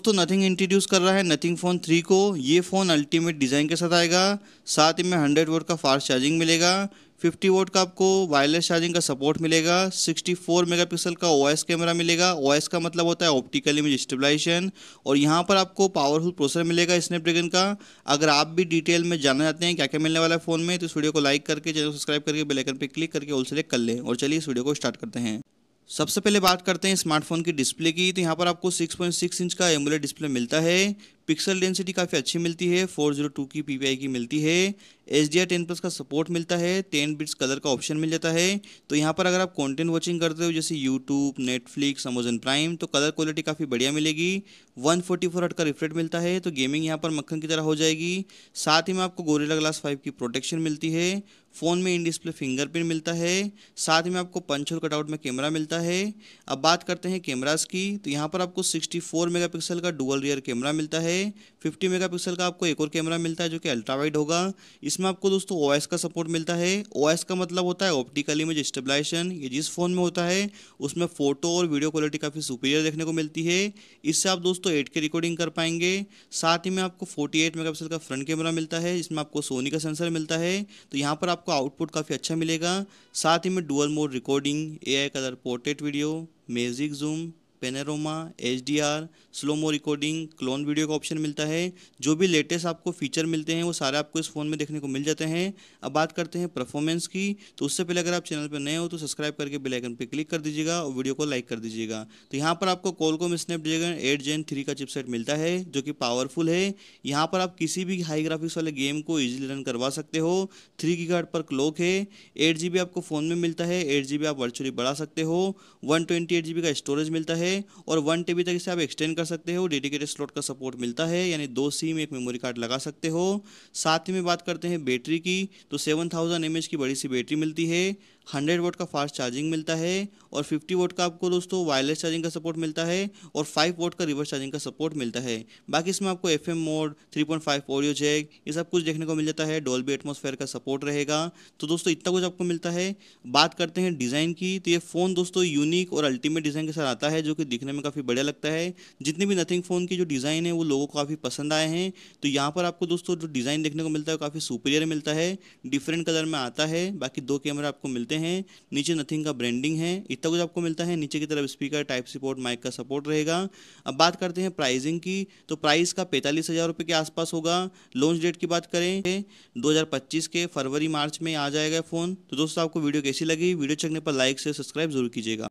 दोस्तों nothing introduce कर रहा है नथिंग फ़ोन थ्री को ये फ़ोन अल्टीमेट डिज़ाइन के साथ आएगा साथ ही में हंड्रेड वोट का फास्ट चार्जिंग मिलेगा फिफ्टी वोट का आपको वायरलेस चार्जिंग का सपोर्ट मिलेगा सिक्सटी मेगा पिक्सल का एस कैमरा मिलेगा एस का मतलब होता है ऑप्टिकल इमेज स्टेबलाइजेशन और यहाँ पर आपको पावरफुल प्रोसेसर मिलेगा स्नैपड्रैगन का अगर आप भी डिटेल में जानना चाहते हैं क्या क्या मिलने वाला है फ़ोन में तो इस वीडियो को लाइक करके चैनल सब्सक्राइब करके बेलाइकन पर क्लिक करके ऑल सेलेक्ट कर लें और चलिए इस वीडियो को स्टार्ट करते हैं सबसे पहले बात करते हैं स्मार्टफोन की डिस्प्ले की तो यहाँ पर आपको 6.6 इंच का एमुलेट डिस्प्ले मिलता है पिक्सल डेंसिटी काफ़ी अच्छी मिलती है 402 की पी की मिलती है H D R ten plus का सपोर्ट मिलता है टेन बिट्स कलर का ऑप्शन मिल जाता है तो यहाँ पर अगर आप कंटेंट वॉचिंग करते हो जैसे यूट्यूब नेटफ्लिक्स अमेजन प्राइम तो कलर क्वालिटी काफ़ी बढ़िया मिलेगी 144 फोर्टी फोर का रिफ्रेट मिलता है तो गेमिंग यहाँ पर मक्खन की तरह हो जाएगी साथ ही में आपको गोरेला ग्लास फाइव की प्रोटेक्शन मिलती है फ़ोन में इन डिस्प्ले फिंगरप्रिंट मिलता है साथ में आपको पंच और कटआउट में कैमरा मिलता है अब बात करते हैं कैमराज की तो यहाँ पर आपको 64 मेगापिक्सल का डुअल रियर कैमरा मिलता है है 50 मेगापिक्सल का आपको एक और कैमरा मिलता है जो कि अल्ट्रा वाइड होगा इसमें आपको दोस्तों ओ का सपोर्ट मिलता है ओ का मतलब होता है ऑप्टिकल इमेज स्टेबलाइजेशन ये जिस फ़ोन में होता है उसमें फ़ोटो और वीडियो क्वालिटी काफ़ी सुपीरियर देखने को मिलती है इससे आप दोस्तों एट रिकॉर्डिंग कर पाएंगे साथ ही में आपको फोर्टी एट का फ्रंट कैमरा मिलता है इसमें आपको सोनी का सेंसर मिलता है तो यहाँ पर आपको आउटपुट काफ़ी अच्छा मिलेगा साथ ही में dual mode recording A I colour portrait video music zoom panorama H D R slow mo recording clone video का ऑप्शन मिलता है जो भी लेटेस्ट आपको फीचर मिलते हैं वो सारे आपको इस फ़ोन में देखने को मिल जाते हैं अब बात करते हैं परफॉर्मेंस की तो उससे पहले अगर आप चैनल पर नए हो तो सब्सक्राइब करके बेल आइकन पर क्लिक कर दीजिएगा और वीडियो को लाइक कर दीजिएगा तो यहाँ पर आपको Qualcomm Snapdragon eight gen three का चिपसेट मिलता है जो कि पावरफुल है यहाँ पर आप किसी भी हाई ग्राफिक्स वाले गेम को ईजिली रन करवा सकते हो थ्री की पर क्लोक है एट आपको फ़ोन में मिलता है एट आप वर्चुअली बढ़ा सकते हो वन का स्टोरेज मिलता है है और वन टी तक इसे आप एक्सटेंड कर सकते हो डेडिकेटेड स्लॉट का सपोर्ट मिलता है यानी दो सिम एक मेमोरी कार्ड लगा सकते हो साथ ही में बात करते हैं बैटरी की तो सेवन थाउजेंड की बड़ी सी बैटरी मिलती है हंड्रेड वोट का फास्ट चार्जिंग मिलता है और फिफ्टी वोट का आपको दोस्तों वायरलेस चार्जिंग का सपोर्ट मिलता है और फाइव वोट का रिवर्स चार्जिंग का सपोर्ट मिलता है बाकी इसमें आपको F mode three point five audio jack ये सब कुछ देखने को मिल जाता है डॉल्बी एटमोसफेयर का सपोर्ट रहेगा तो दोस्तों इतना कुछ आपको मिलता है बात करते हैं डिज़ाइन की तो ये फ़ोन दोस्तों यूनिक और अल्टीमेट डिज़ाइन के साथ आता है जो कि दिखने में काफ़ी बढ़िया लगता है जितने भी नथिंग फ़ोन की जो डिज़ाइन है वो लोगों को काफ़ी पसंद आए हैं तो यहाँ पर आपको दोस्तों जो डिज़ाइन देखने को मिलता है काफ़ी सुपीरियर मिलता है डिफरेंट कलर में आता है बाकी दो कैमरा आपको मिलते हैं हैं नीचे नथिंग का ब्रांडिंग है इतना कुछ आपको मिलता है नीचे की तरफ स्पीकर टाइप सपोर्ट माइक का सपोर्ट रहेगा अब बात करते हैं प्राइसिंग की तो प्राइस का पैंतालीस हज़ार रुपये के आसपास होगा लॉन्च डेट की बात करें दो के फरवरी मार्च में आ जाएगा फ़ोन तो दोस्तों आपको वीडियो कैसी लगी वीडियो चेकने पर लाइक से सब्सक्राइब जरूर कीजिएगा